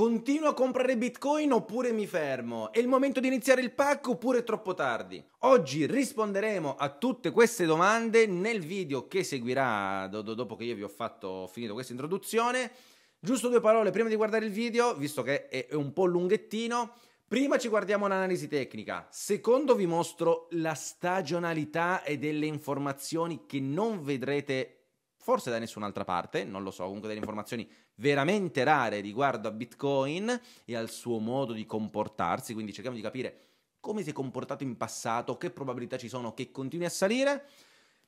Continuo a comprare bitcoin oppure mi fermo? È il momento di iniziare il pack oppure è troppo tardi? Oggi risponderemo a tutte queste domande nel video che seguirà dopo che io vi ho fatto, ho finito questa introduzione. Giusto due parole prima di guardare il video, visto che è un po' lunghettino. Prima ci guardiamo un'analisi tecnica, secondo vi mostro la stagionalità e delle informazioni che non vedrete forse da nessun'altra parte, non lo so, comunque delle informazioni veramente rare riguardo a Bitcoin e al suo modo di comportarsi, quindi cerchiamo di capire come si è comportato in passato, che probabilità ci sono che continui a salire.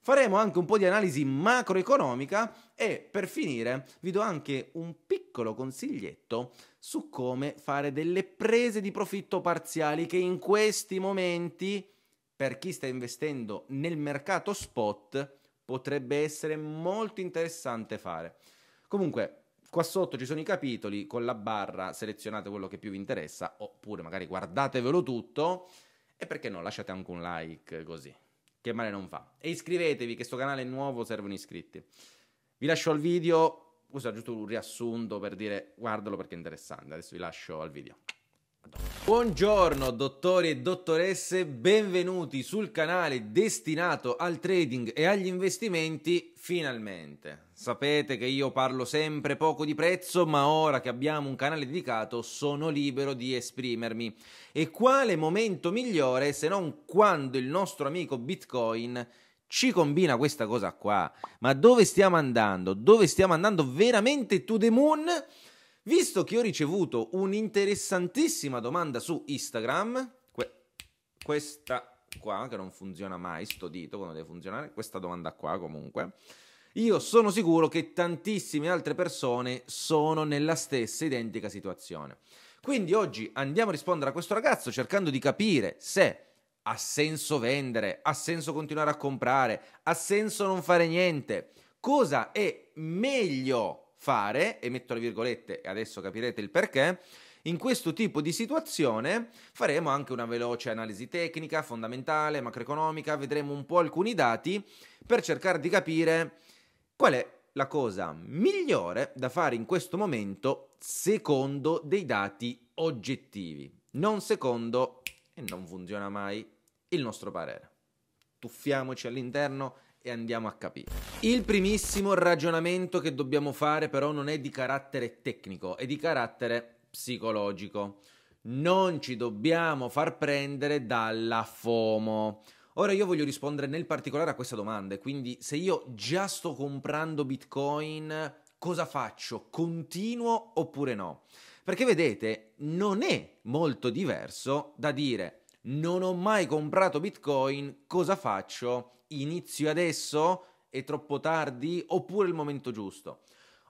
Faremo anche un po' di analisi macroeconomica e per finire vi do anche un piccolo consiglietto su come fare delle prese di profitto parziali che in questi momenti per chi sta investendo nel mercato spot potrebbe essere molto interessante fare. Comunque Qua sotto ci sono i capitoli, con la barra selezionate quello che più vi interessa, oppure magari guardatevelo tutto e perché no, lasciate anche un like così, che male non fa. E iscrivetevi, che sto canale è nuovo, servono iscritti. Vi lascio al video, questo è giusto un riassunto per dire guardalo perché è interessante, adesso vi lascio al video. Buongiorno dottori e dottoresse, benvenuti sul canale destinato al trading e agli investimenti finalmente. Sapete che io parlo sempre poco di prezzo, ma ora che abbiamo un canale dedicato sono libero di esprimermi. E quale momento migliore se non quando il nostro amico Bitcoin ci combina questa cosa qua? Ma dove stiamo andando? Dove stiamo andando veramente to the moon? Visto che ho ricevuto un'interessantissima domanda su Instagram, que- questa qua che non funziona mai, sto dito quando deve funzionare, questa domanda qua comunque, io sono sicuro che tantissime altre persone sono nella stessa identica situazione. Quindi oggi andiamo a rispondere a questo ragazzo cercando di capire se ha senso vendere, ha senso continuare a comprare, ha senso non fare niente, cosa è meglio fare, e metto le virgolette e adesso capirete il perché, in questo tipo di situazione faremo anche una veloce analisi tecnica, fondamentale, macroeconomica, vedremo un po' alcuni dati per cercare di capire qual è la cosa migliore da fare in questo momento secondo dei dati oggettivi, non secondo, e non funziona mai, il nostro parere. Tuffiamoci all'interno e andiamo a capire. Il primissimo ragionamento che dobbiamo fare però non è di carattere tecnico, è di carattere psicologico. Non ci dobbiamo far prendere dalla FOMO. Ora io voglio rispondere nel particolare a questa domanda, quindi se io già sto comprando Bitcoin, cosa faccio? Continuo oppure no? Perché vedete, non è molto diverso da dire non ho mai comprato Bitcoin, cosa faccio? inizio adesso, è troppo tardi, oppure il momento giusto.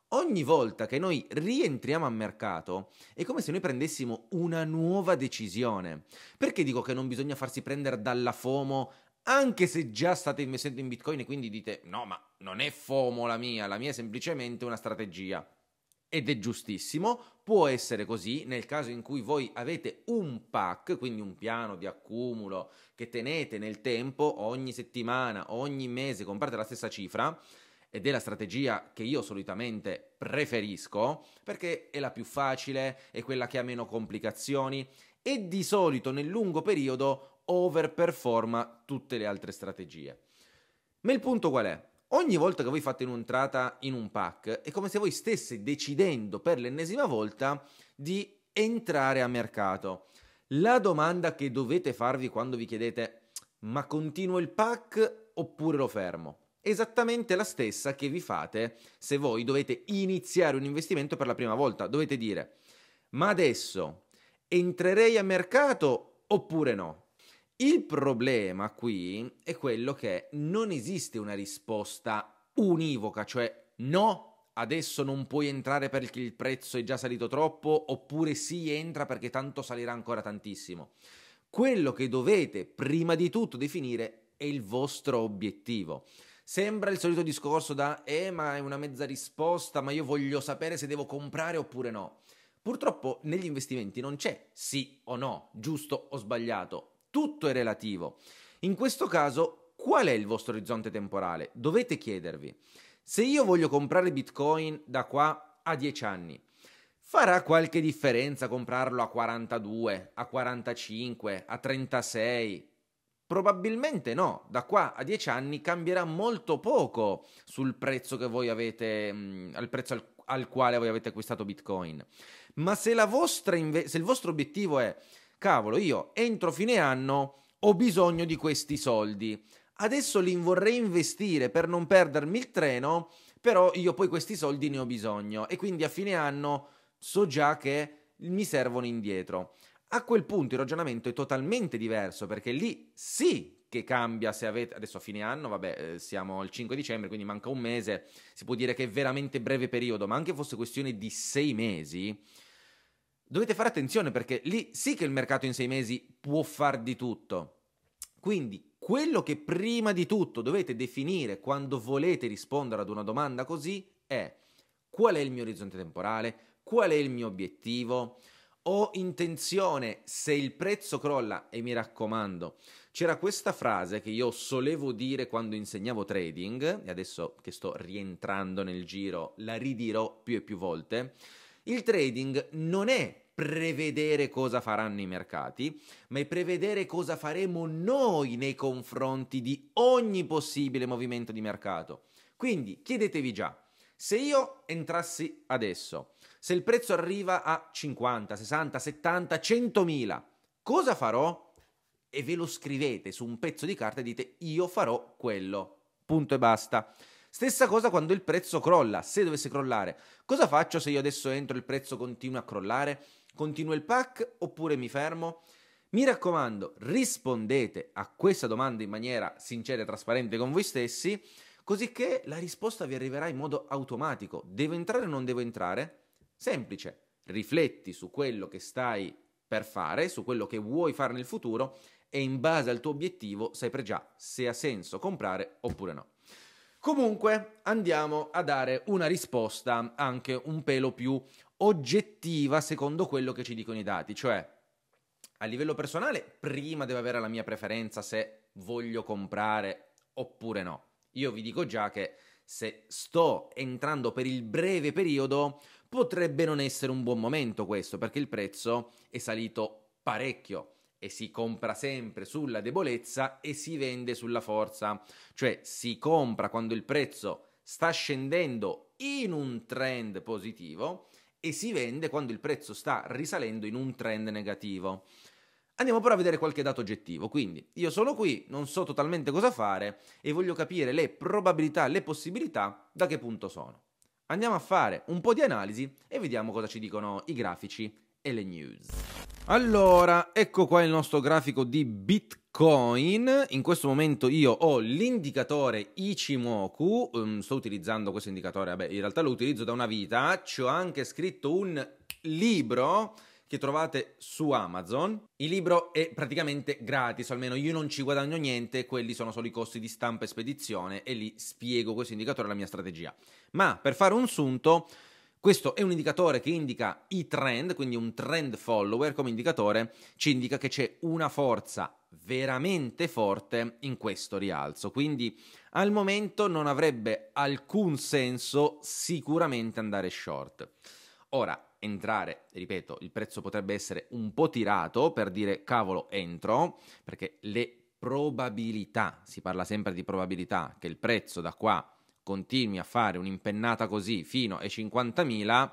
Ogni volta che noi rientriamo a mercato è come se noi prendessimo una nuova decisione. Perché dico che non bisogna farsi prendere dalla FOMO anche se già state investendo in Bitcoin e quindi dite no, ma non è FOMO la mia, la mia è semplicemente una strategia ed è giustissimo, può essere così nel caso in cui voi avete un pack, quindi un piano di accumulo che tenete nel tempo, ogni settimana, ogni mese comprate la stessa cifra ed è la strategia che io solitamente preferisco perché è la più facile, è quella che ha meno complicazioni e di solito nel lungo periodo overperforma tutte le altre strategie. Ma il punto qual è? Ogni volta che voi fate un'entrata in un pack è come se voi stesse decidendo per l'ennesima volta di entrare a mercato. La domanda che dovete farvi quando vi chiedete ma continuo il pack oppure lo fermo? Esattamente la stessa che vi fate se voi dovete iniziare un investimento per la prima volta. Dovete dire ma adesso entrerei a mercato oppure no? Il problema qui è quello che non esiste una risposta univoca, cioè no, adesso non puoi entrare perché il prezzo è già salito troppo, oppure sì, entra perché tanto salirà ancora tantissimo. Quello che dovete prima di tutto definire è il vostro obiettivo. Sembra il solito discorso da eh ma è una mezza risposta, ma io voglio sapere se devo comprare oppure no. Purtroppo negli investimenti non c'è sì o no, giusto o sbagliato, tutto è relativo. In questo caso, qual è il vostro orizzonte temporale? Dovete chiedervi. Se io voglio comprare Bitcoin da qua a 10 anni, farà qualche differenza comprarlo a 42, a 45, a 36? Probabilmente no, da qua a 10 anni cambierà molto poco sul prezzo che voi avete, mm, al prezzo al, quale voi avete acquistato Bitcoin. Ma se, vostra, se il vostro obiettivo è cavolo, io entro fine anno ho bisogno di questi soldi. Adesso li vorrei investire per non perdermi il treno, però io poi questi soldi ne ho bisogno e quindi a fine anno so già che mi servono indietro. A quel punto il ragionamento è totalmente diverso perché lì sì che cambia se avete adesso a fine anno, vabbè, eh, siamo il 5 dicembre, quindi manca un mese, si può dire che è veramente breve periodo, ma anche fosse questione di sei mesi, dovete fare attenzione perché lì sì che il mercato in sei mesi può far di tutto. Quindi quello che prima di tutto dovete definire quando volete rispondere ad una domanda così è qual è il mio orizzonte temporale, qual è il mio obiettivo, ho intenzione, se il prezzo crolla, e mi raccomando, c'era questa frase che io solevo dire quando insegnavo trading, e adesso che sto rientrando nel giro la ridirò più e più volte, il trading non è prevedere cosa faranno i mercati, ma è prevedere cosa faremo noi nei confronti di ogni possibile movimento di mercato. Quindi chiedetevi già, se io entrassi adesso, se il prezzo arriva a 50, 60, 70, 100.000, cosa farò? E ve lo scrivete su un pezzo di carta e dite io farò quello. Punto e basta. Stessa cosa quando il prezzo crolla, se dovesse crollare. Cosa faccio se io adesso entro e il prezzo continua a crollare? Continuo il pack oppure mi fermo? Mi raccomando, rispondete a questa domanda in maniera sincera e trasparente con voi stessi, così che la risposta vi arriverà in modo automatico. Devo entrare o non devo entrare? Semplice, rifletti su quello che stai per fare, su quello che vuoi fare nel futuro e in base al tuo obiettivo saprai già se ha senso comprare oppure no. Comunque andiamo a dare una risposta anche un pelo più oggettiva secondo quello che ci dicono i dati, cioè a livello personale prima devo avere la mia preferenza se voglio comprare oppure no. Io vi dico già che se sto entrando per il breve periodo potrebbe non essere un buon momento questo perché il prezzo è salito parecchio e si compra sempre sulla debolezza e si vende sulla forza, cioè si compra quando il prezzo sta scendendo in un trend positivo e si vende quando il prezzo sta risalendo in un trend negativo. Andiamo però a vedere qualche dato oggettivo, quindi io sono qui, non so totalmente cosa fare e voglio capire le probabilità, le possibilità, da che punto sono. Andiamo a fare un po' di analisi e vediamo cosa ci dicono i grafici e le news. Allora, ecco qua il nostro grafico di Bitcoin. Coin, In questo momento io ho l'indicatore Ichimoku, um, sto utilizzando questo indicatore, vabbè, in realtà lo utilizzo da una vita, ci ho anche scritto un libro che trovate su Amazon. Il libro è praticamente gratis, almeno io non ci guadagno niente, quelli sono solo i costi di stampa e spedizione e lì spiego questo indicatore e la mia strategia. Ma per fare un sunto, questo è un indicatore che indica i trend, quindi un trend follower come indicatore, ci indica che c'è una forza veramente forte in questo rialzo. Quindi al momento non avrebbe alcun senso sicuramente andare short. Ora, entrare, ripeto, il prezzo potrebbe essere un po' tirato per dire cavolo entro, perché le probabilità, si parla sempre di probabilità, che il prezzo da qua continui a fare un'impennata così fino ai 50.000,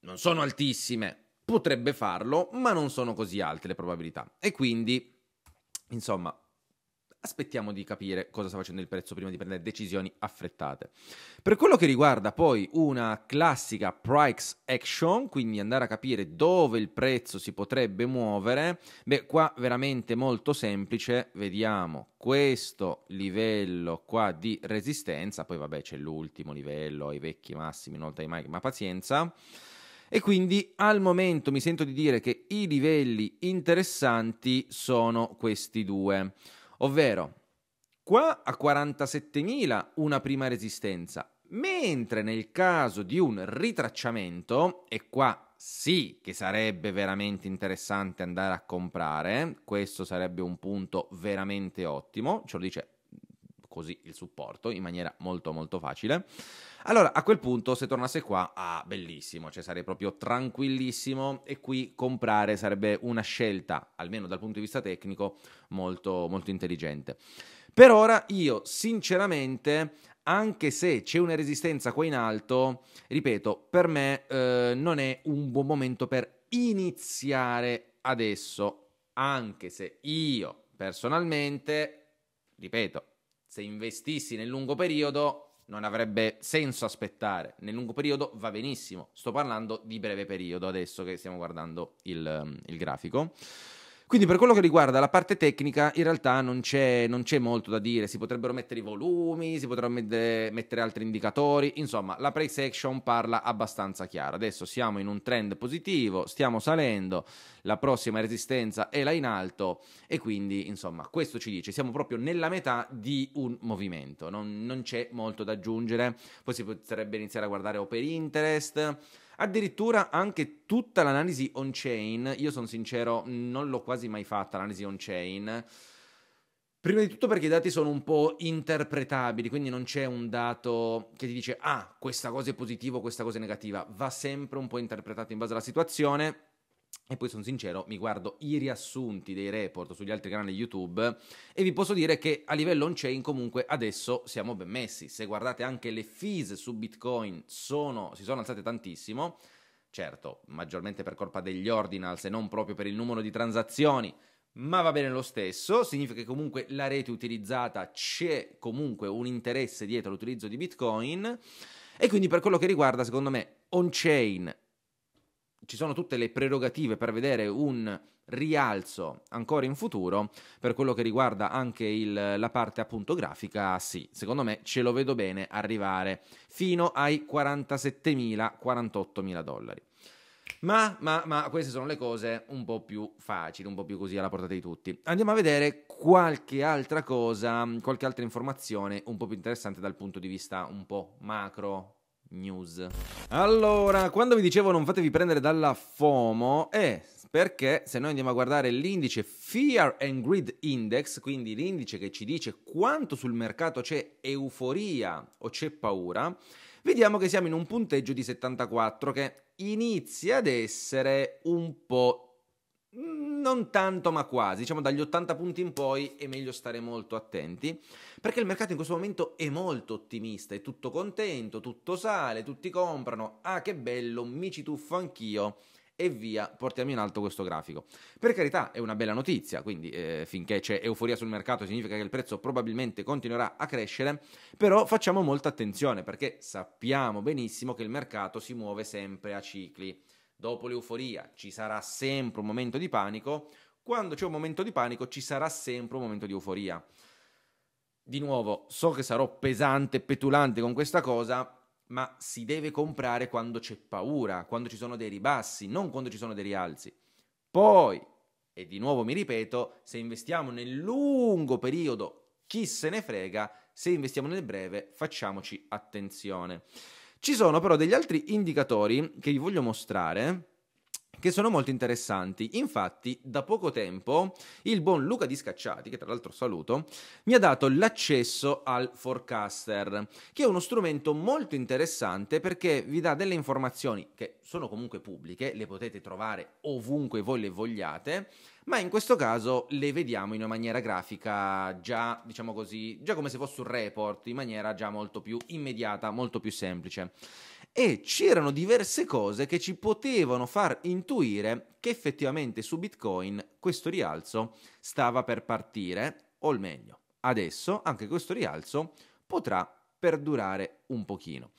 non sono altissime, potrebbe farlo, ma non sono così alte le probabilità. E quindi, insomma, aspettiamo di capire cosa sta facendo il prezzo prima di prendere decisioni affrettate. Per quello che riguarda poi una classica price action, quindi andare a capire dove il prezzo si potrebbe muovere, beh, qua veramente molto semplice, vediamo questo livello qua di resistenza, poi vabbè c'è l'ultimo livello, i vecchi massimi, non dai mai, ma pazienza. E quindi al momento mi sento di dire che i livelli interessanti sono questi due, ovvero qua a 47.000 una prima resistenza, mentre nel caso di un ritracciamento, e qua sì che sarebbe veramente interessante andare a comprare, questo sarebbe un punto veramente ottimo, ce lo dice così il supporto in maniera molto molto facile. Allora, a quel punto, se tornasse qua, ah, bellissimo, cioè sarei proprio tranquillissimo e qui comprare sarebbe una scelta, almeno dal punto di vista tecnico, molto molto intelligente. Per ora io sinceramente anche se c'è una resistenza qua in alto, ripeto, per me eh, non è un buon momento per iniziare adesso, anche se io personalmente, ripeto, se investissi nel lungo periodo non avrebbe senso aspettare. Nel lungo periodo va benissimo. Sto parlando di breve periodo adesso che stiamo guardando il, il grafico. Quindi per quello che riguarda la parte tecnica, in realtà non c'è, non c'è molto da dire, si potrebbero mettere i volumi, si potrebbero mettere, mettere altri indicatori, insomma la price action parla abbastanza chiara. Adesso siamo in un trend positivo, stiamo salendo, la prossima resistenza è là in alto e quindi insomma questo ci dice, siamo proprio nella metà di un movimento, non, non c'è molto da aggiungere, poi si potrebbe iniziare a guardare Open Interest addirittura anche tutta l'analisi on-chain, io sono sincero, non l'ho quasi mai fatta l'analisi on-chain. Prima di tutto perché i dati sono un po' interpretabili, quindi non c'è un dato che ti dice ah, questa cosa è positiva, o questa cosa è negativa, va sempre un po' interpretato in base alla situazione e poi sono sincero, mi guardo i riassunti dei report sugli altri canali YouTube e vi posso dire che a livello on-chain comunque adesso siamo ben messi. Se guardate anche le fees su Bitcoin sono, si sono alzate tantissimo, certo, maggiormente per colpa degli ordinals e non proprio per il numero di transazioni, ma va bene lo stesso, significa che comunque la rete utilizzata c'è comunque un interesse dietro l'utilizzo di Bitcoin e quindi per quello che riguarda, secondo me, on-chain ci sono tutte le prerogative per vedere un rialzo ancora in futuro, per quello che riguarda anche il, la parte appunto grafica, sì, secondo me ce lo vedo bene arrivare fino ai 47.000-48.000 dollari. Ma, ma, ma, queste sono le cose un po' più facili, un po' più così alla portata di tutti. Andiamo a vedere qualche altra cosa, qualche altra informazione un po' più interessante dal punto di vista un po' macro, news. Allora, quando vi dicevo non fatevi prendere dalla FOMO, è perché se noi andiamo a guardare l'indice Fear and Greed Index, quindi l'indice che ci dice quanto sul mercato c'è euforia o c'è paura, vediamo che siamo in un punteggio di 74 che inizia ad essere un po' Mm, non tanto, ma quasi. Diciamo dagli 80 punti in poi è meglio stare molto attenti, perché il mercato in questo momento è molto ottimista, è tutto contento, tutto sale, tutti comprano. Ah, che bello, mi ci tuffo anch'io e via, portiamo in alto questo grafico. Per carità, è una bella notizia, quindi eh, finché c'è euforia sul mercato significa che il prezzo probabilmente continuerà a crescere, però facciamo molta attenzione perché sappiamo benissimo che il mercato si muove sempre a cicli. Dopo l'euforia ci sarà sempre un momento di panico, quando c'è un momento di panico ci sarà sempre un momento di euforia. Di nuovo, so che sarò pesante, e petulante con questa cosa, ma si deve comprare quando c'è paura, quando ci sono dei ribassi, non quando ci sono dei rialzi. Poi, e di nuovo mi ripeto, se investiamo nel lungo periodo, chi se ne frega, se investiamo nel breve, facciamoci attenzione. Ci sono però degli altri indicatori che vi voglio mostrare che sono molto interessanti. Infatti, da poco tempo il buon Luca Di Scacciati, che tra l'altro saluto, mi ha dato l'accesso al Forecaster, che è uno strumento molto interessante perché vi dà delle informazioni che sono comunque pubbliche, le potete trovare ovunque voi le vogliate, ma in questo caso le vediamo in una maniera grafica già, diciamo così, già come se fosse un report, in maniera già molto più immediata, molto più semplice e c'erano diverse cose che ci potevano far intuire che effettivamente su Bitcoin questo rialzo stava per partire, o meglio, adesso anche questo rialzo potrà perdurare un pochino.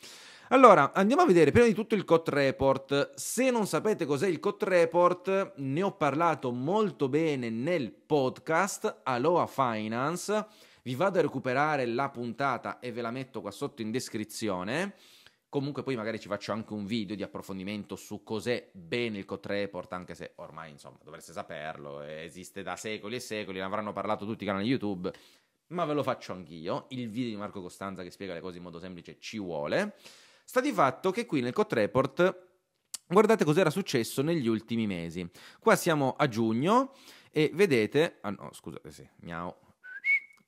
Allora, andiamo a vedere prima di tutto il COT report. Se non sapete cos'è il COT report, ne ho parlato molto bene nel podcast Aloha Finance. Vi vado a recuperare la puntata e ve la metto qua sotto in descrizione. Comunque poi magari ci faccio anche un video di approfondimento su cos'è bene il COT report, anche se ormai insomma dovreste saperlo, eh, esiste da secoli e secoli, ne avranno parlato tutti i canali YouTube, ma ve lo faccio anch'io. Il video di Marco Costanza che spiega le cose in modo semplice ci vuole. Sta di fatto che qui nel COT report guardate cos'era successo negli ultimi mesi. Qua siamo a giugno e vedete, ah no, scusate, sì, miau,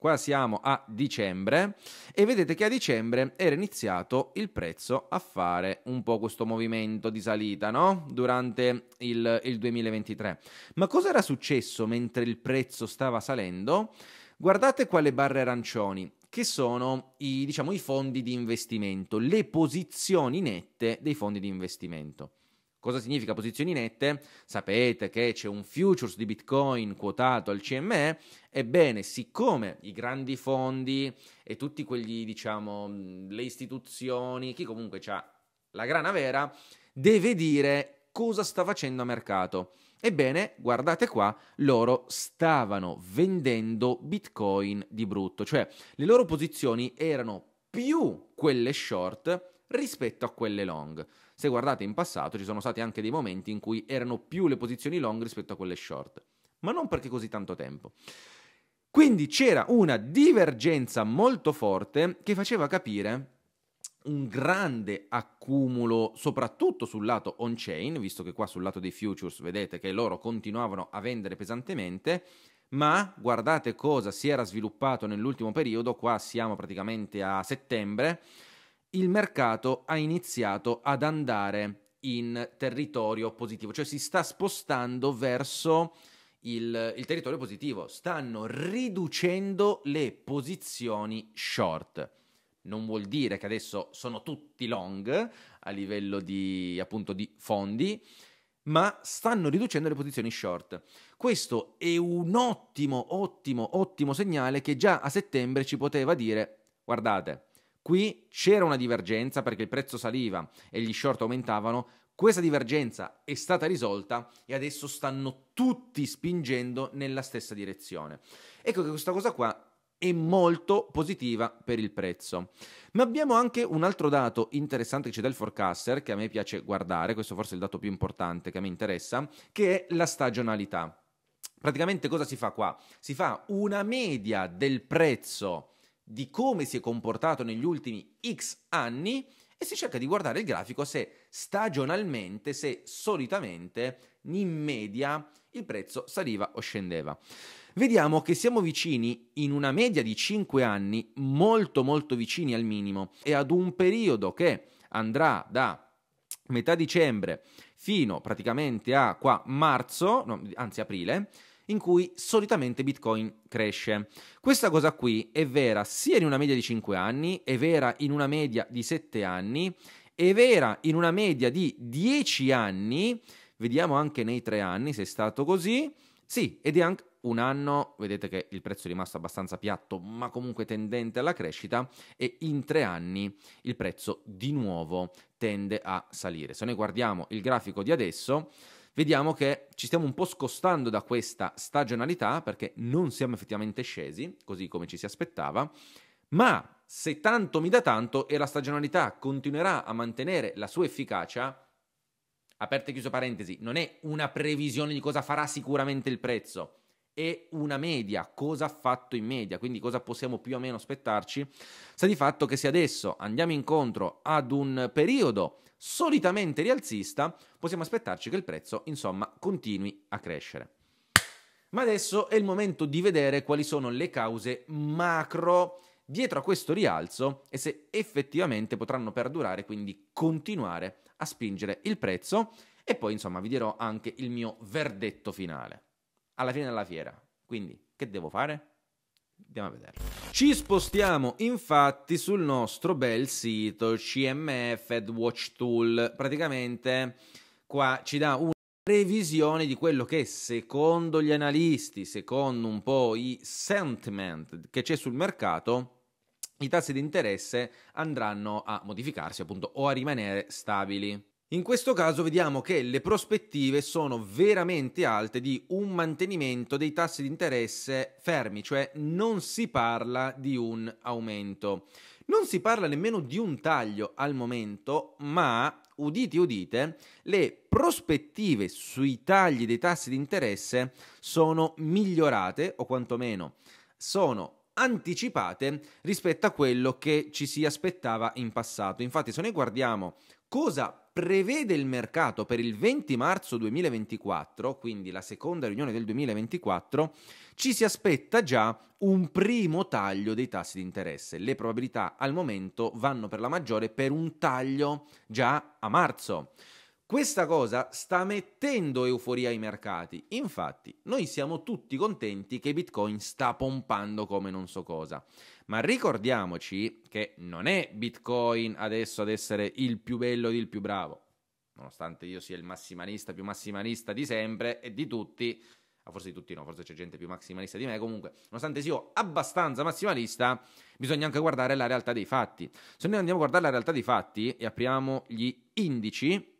Qua siamo a dicembre e vedete che a dicembre era iniziato il prezzo a fare un po' questo movimento di salita, no? Durante il, il 2023. Ma cosa era successo mentre il prezzo stava salendo? Guardate qua le barre arancioni che sono i, diciamo, i fondi di investimento, le posizioni nette dei fondi di investimento. Cosa significa posizioni nette? Sapete che c'è un futures di Bitcoin quotato al CME, ebbene, siccome i grandi fondi e tutti quegli, diciamo, le istituzioni, chi comunque ha la grana vera, deve dire cosa sta facendo a mercato. Ebbene, guardate qua, loro stavano vendendo Bitcoin di brutto, cioè le loro posizioni erano più quelle short rispetto a quelle long. Se guardate in passato ci sono stati anche dei momenti in cui erano più le posizioni long rispetto a quelle short, ma non perché così tanto tempo. Quindi c'era una divergenza molto forte che faceva capire un grande accumulo, soprattutto sul lato on-chain, visto che qua sul lato dei futures vedete che loro continuavano a vendere pesantemente, ma guardate cosa si era sviluppato nell'ultimo periodo, qua siamo praticamente a settembre, il mercato ha iniziato ad andare in territorio positivo, cioè si sta spostando verso il, il territorio positivo, stanno riducendo le posizioni short non vuol dire che adesso sono tutti long a livello di, appunto, di fondi, ma stanno riducendo le posizioni short. Questo è un ottimo, ottimo, ottimo segnale che già a settembre ci poteva dire, guardate, Qui c'era una divergenza perché il prezzo saliva e gli short aumentavano. Questa divergenza è stata risolta e adesso stanno tutti spingendo nella stessa direzione. Ecco che questa cosa qua è molto positiva per il prezzo. Ma abbiamo anche un altro dato interessante che c'è del forecaster, che a me piace guardare, questo forse è il dato più importante che a me interessa, che è la stagionalità. Praticamente cosa si fa qua? Si fa una media del prezzo di come si è comportato negli ultimi X anni e si cerca di guardare il grafico se stagionalmente, se solitamente, in media, il prezzo saliva o scendeva. Vediamo che siamo vicini in una media di 5 anni, molto molto vicini al minimo, e ad un periodo che andrà da metà dicembre fino praticamente a qua marzo, no, anzi aprile, in cui solitamente Bitcoin cresce. Questa cosa qui è vera sia in una media di 5 anni, è vera in una media di 7 anni, è vera in una media di 10 anni, vediamo anche nei 3 anni se è stato così, sì, ed è anche un anno, vedete che il prezzo è rimasto abbastanza piatto, ma comunque tendente alla crescita, e in tre anni il prezzo di nuovo tende a salire. Se noi guardiamo il grafico di adesso, vediamo che ci stiamo un po' scostando da questa stagionalità perché non siamo effettivamente scesi, così come ci si aspettava, ma se tanto mi dà tanto e la stagionalità continuerà a mantenere la sua efficacia, aperte e chiuso parentesi, non è una previsione di cosa farà sicuramente il prezzo, e una media, cosa ha fatto in media, quindi cosa possiamo più o meno aspettarci, sta di fatto che se adesso andiamo incontro ad un periodo solitamente rialzista, possiamo aspettarci che il prezzo, insomma, continui a crescere. Ma adesso è il momento di vedere quali sono le cause macro dietro a questo rialzo e se effettivamente potranno perdurare, quindi continuare a spingere il prezzo e poi insomma vi dirò anche il mio verdetto finale alla fine della fiera. Quindi, che devo fare? Andiamo a vedere. Ci spostiamo infatti sul nostro bel sito CMF AdWatch Tool. Praticamente qua ci dà una previsione di quello che secondo gli analisti, secondo un po' i sentiment che c'è sul mercato, i tassi di interesse andranno a modificarsi appunto o a rimanere stabili. In questo caso vediamo che le prospettive sono veramente alte di un mantenimento dei tassi di interesse fermi, cioè non si parla di un aumento. Non si parla nemmeno di un taglio al momento, ma udite udite, le prospettive sui tagli dei tassi di interesse sono migliorate o quantomeno sono anticipate rispetto a quello che ci si aspettava in passato. Infatti, se noi guardiamo cosa prevede il mercato per il 20 marzo 2024, quindi la seconda riunione del 2024, ci si aspetta già un primo taglio dei tassi di interesse. Le probabilità al momento vanno per la maggiore per un taglio già a marzo. Questa cosa sta mettendo euforia ai mercati. Infatti, noi siamo tutti contenti che Bitcoin sta pompando come non so cosa. Ma ricordiamoci che non è Bitcoin adesso ad essere il più bello ed il più bravo. Nonostante io sia il massimalista più massimalista di sempre e di tutti, Ah, forse di tutti no, forse c'è gente più massimalista di me, comunque, nonostante sia abbastanza massimalista, bisogna anche guardare la realtà dei fatti. Se noi andiamo a guardare la realtà dei fatti e apriamo gli indici,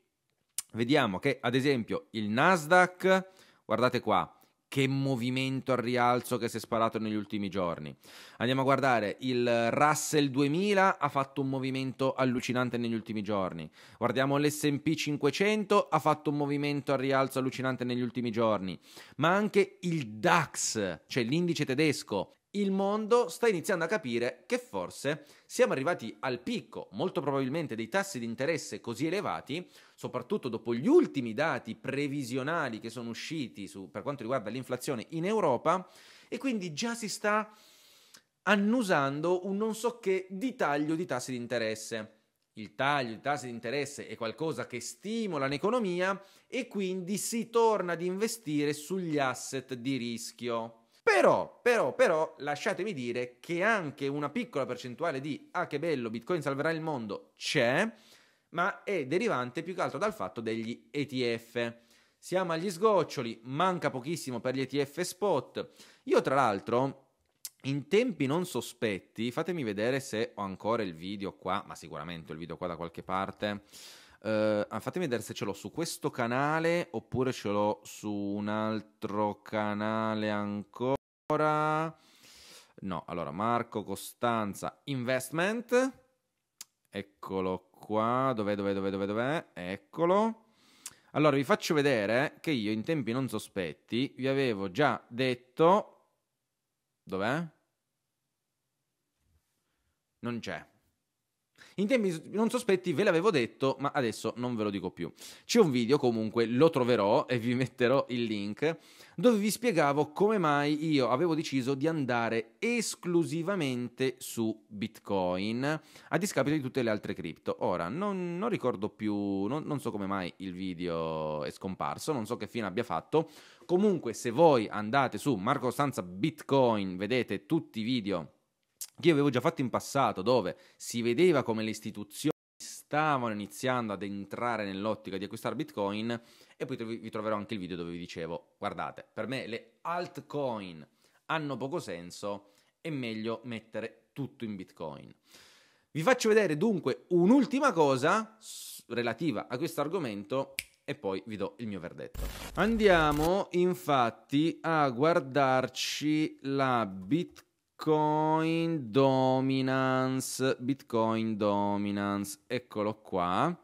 vediamo che ad esempio il Nasdaq, guardate qua, che movimento al rialzo che si è sparato negli ultimi giorni. Andiamo a guardare il Russell 2000 ha fatto un movimento allucinante negli ultimi giorni. Guardiamo l'S&P 500 ha fatto un movimento al rialzo allucinante negli ultimi giorni, ma anche il DAX, cioè l'indice tedesco, il mondo sta iniziando a capire che forse siamo arrivati al picco, molto probabilmente, dei tassi di interesse così elevati, soprattutto dopo gli ultimi dati previsionali che sono usciti su, per quanto riguarda l'inflazione in Europa, e quindi già si sta annusando un non so che di taglio di tassi di interesse. Il taglio di tassi di interesse è qualcosa che stimola l'economia e quindi si torna ad investire sugli asset di rischio. Però, però, però, lasciatemi dire che anche una piccola percentuale di ah che bello, Bitcoin salverà il mondo c'è, ma è derivante più che altro dal fatto degli ETF. Siamo agli sgoccioli, manca pochissimo per gli ETF spot. Io tra l'altro, in tempi non sospetti, fatemi vedere se ho ancora il video qua, ma sicuramente ho il video qua da qualche parte. Uh, fatemi vedere se ce l'ho su questo canale oppure ce l'ho su un altro canale ancora. No, allora Marco Costanza Investment. Eccolo qua. Dov'è, dov'è, dov'è, dov'è, dov'è? Eccolo. Allora vi faccio vedere che io in tempi non sospetti vi avevo già detto... Dov'è? Non c'è. In tempi non sospetti ve l'avevo detto, ma adesso non ve lo dico più. C'è un video comunque, lo troverò e vi metterò il link, dove vi spiegavo come mai io avevo deciso di andare esclusivamente su Bitcoin a discapito di tutte le altre cripto. Ora, non, non ricordo più, non, non so come mai il video è scomparso, non so che fine abbia fatto. Comunque, se voi andate su Marco Costanza Bitcoin, vedete tutti i video che io avevo già fatto in passato, dove si vedeva come le istituzioni stavano iniziando ad entrare nell'ottica di acquistare Bitcoin e poi vi troverò anche il video dove vi dicevo, guardate, per me le altcoin hanno poco senso, è meglio mettere tutto in Bitcoin. Vi faccio vedere dunque un'ultima cosa relativa a questo argomento e poi vi do il mio verdetto. Andiamo infatti a guardarci la Bitcoin Bitcoin Dominance, Bitcoin Dominance, eccolo qua.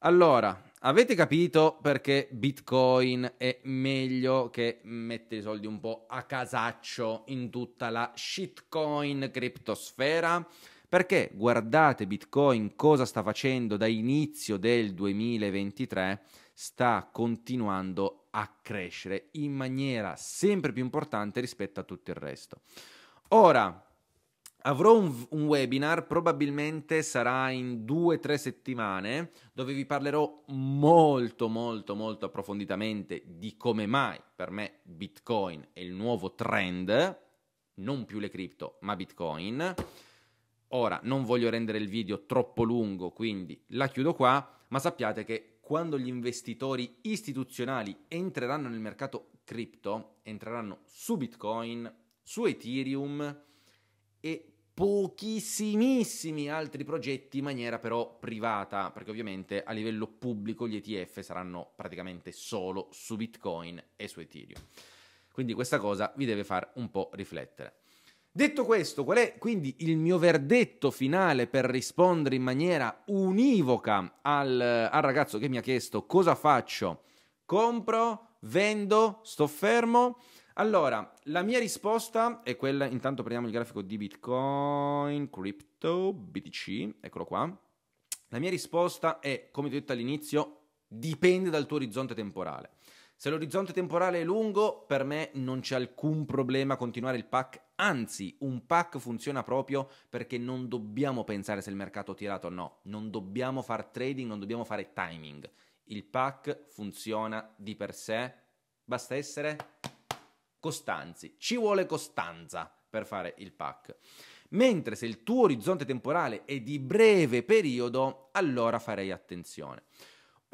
Allora, avete capito perché Bitcoin è meglio che mettere i soldi un po' a casaccio in tutta la shitcoin criptosfera? Perché guardate Bitcoin cosa sta facendo da inizio del 2023, sta continuando a crescere in maniera sempre più importante rispetto a tutto il resto. Ora, Avrò un, un, webinar, probabilmente sarà in due o tre settimane, dove vi parlerò molto, molto, molto approfonditamente di come mai per me Bitcoin è il nuovo trend, non più le cripto, ma Bitcoin. Ora, non voglio rendere il video troppo lungo, quindi la chiudo qua, ma sappiate che quando gli investitori istituzionali entreranno nel mercato cripto, entreranno su Bitcoin su Ethereum e pochissimissimi altri progetti in maniera però privata, perché ovviamente a livello pubblico gli ETF saranno praticamente solo su Bitcoin e su Ethereum. Quindi questa cosa vi deve far un po' riflettere. Detto questo, qual è quindi il mio verdetto finale per rispondere in maniera univoca al, al ragazzo che mi ha chiesto cosa faccio? Compro, vendo, sto fermo? Allora, la mia risposta è quella, intanto prendiamo il grafico di Bitcoin, Crypto, BTC, eccolo qua. La mia risposta è, come ti ho detto all'inizio, dipende dal tuo orizzonte temporale. Se l'orizzonte temporale è lungo, per me non c'è alcun problema continuare il pack, anzi un pack funziona proprio perché non dobbiamo pensare se il mercato ha tirato o no, non dobbiamo fare trading, non dobbiamo fare timing. Il pack funziona di per sé, basta essere Costanzi. Ci vuole costanza per fare il pack. Mentre se il tuo orizzonte temporale è di breve periodo, allora farei attenzione.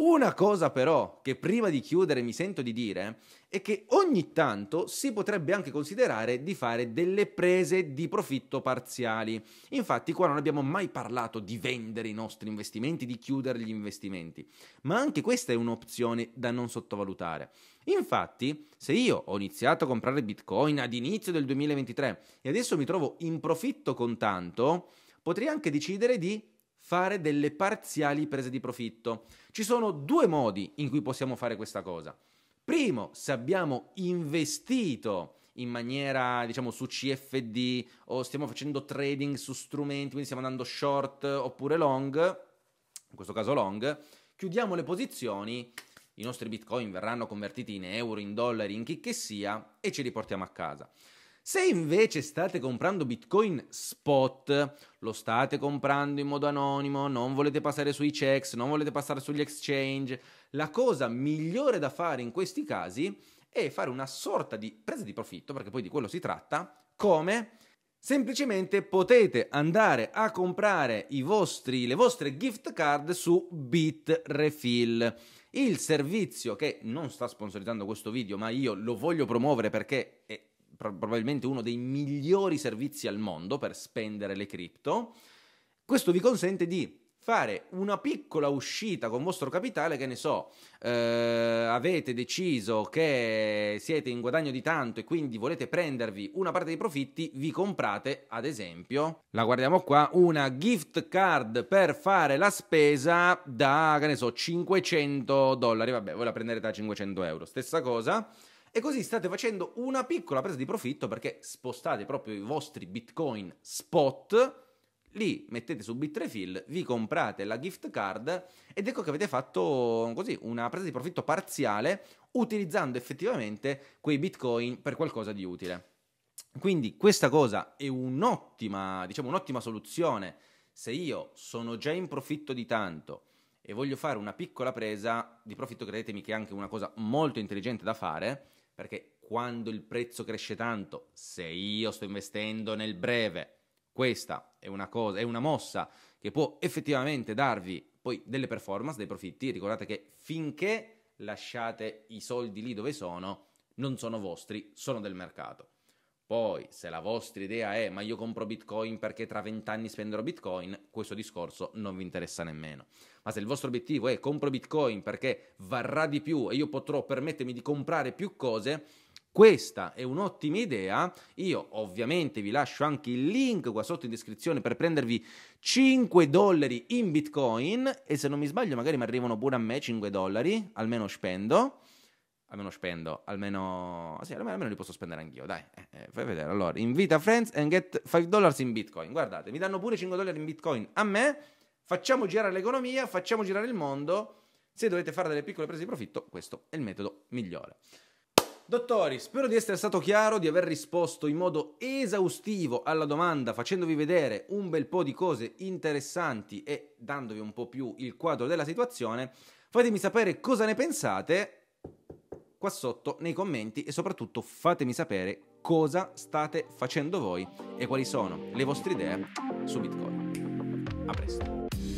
Una cosa però che prima di chiudere mi sento di dire è che ogni tanto si potrebbe anche considerare di fare delle prese di profitto parziali. Infatti qua non abbiamo mai parlato di vendere i nostri investimenti, di chiudere gli investimenti, ma anche questa è un'opzione da non sottovalutare. Infatti, se io ho iniziato a comprare Bitcoin ad inizio del 2023 e adesso mi trovo in profitto con tanto, potrei anche decidere di fare delle parziali prese di profitto. Ci sono due modi in cui possiamo fare questa cosa. Primo, se abbiamo investito in maniera, diciamo, su CFD o stiamo facendo trading su strumenti, quindi stiamo andando short oppure long, in questo caso long, chiudiamo le posizioni, i nostri bitcoin verranno convertiti in euro, in dollari, in chi che sia e ci riportiamo a casa. Se invece state comprando Bitcoin spot, lo state comprando in modo anonimo, non volete passare sui checks, non volete passare sugli exchange, la cosa migliore da fare in questi casi è fare una sorta di presa di profitto, perché poi di quello si tratta, come Semplicemente potete andare a comprare vostri, le vostre gift card su Bitrefill, il servizio che non sta sponsorizzando questo video, ma io lo voglio promuovere perché è probabilmente uno dei migliori servizi al mondo per spendere le cripto, questo vi consente di fare una piccola uscita con vostro capitale, che ne so, eh, avete deciso che siete in guadagno di tanto e quindi volete prendervi una parte dei profitti, vi comprate, ad esempio, la guardiamo qua, una gift card per fare la spesa da, che ne so, 500 dollari, vabbè, voi la prenderete da 500 euro, stessa cosa e così state facendo una piccola presa di profitto perché spostate proprio i vostri bitcoin spot, li mettete su Bitrefill, vi comprate la gift card ed ecco che avete fatto così una presa di profitto parziale utilizzando effettivamente quei bitcoin per qualcosa di utile. Quindi questa cosa è un'ottima, diciamo un'ottima soluzione se io sono già in profitto di tanto e voglio fare una piccola presa di profitto, credetemi che è anche una cosa molto intelligente da fare perché quando il prezzo cresce tanto, se io sto investendo nel breve, questa è una cosa, è una mossa che può effettivamente darvi poi delle performance, dei profitti. Ricordate che finché lasciate i soldi lì dove sono, non sono vostri, sono del mercato. Poi, se la vostra idea è ma io compro bitcoin perché tra vent'anni spenderò bitcoin, questo discorso non vi interessa nemmeno. Ma se il vostro obiettivo è compro bitcoin perché varrà di più e io potrò permettermi di comprare più cose, questa è un'ottima idea, io ovviamente vi lascio anche il link qua sotto in descrizione per prendervi 5 dollari in bitcoin e se non mi sbaglio magari mi arrivano pure a me 5 dollari, almeno spendo almeno spendo, almeno, sì, almeno, almeno li posso spendere anch'io, dai, eh, eh, fai vedere, allora, invita friends and get 5 dollars in bitcoin, guardate, mi danno pure 5 dollari in bitcoin a me, facciamo girare l'economia, facciamo girare il mondo, se dovete fare delle piccole prese di profitto, questo è il metodo migliore. Dottori, spero di essere stato chiaro, di aver risposto in modo esaustivo alla domanda, facendovi vedere un bel po' di cose interessanti e dandovi un po' più il quadro della situazione. Fatemi sapere cosa ne pensate qua sotto nei commenti e soprattutto fatemi sapere cosa state facendo voi e quali sono le vostre idee su Bitcoin. A presto!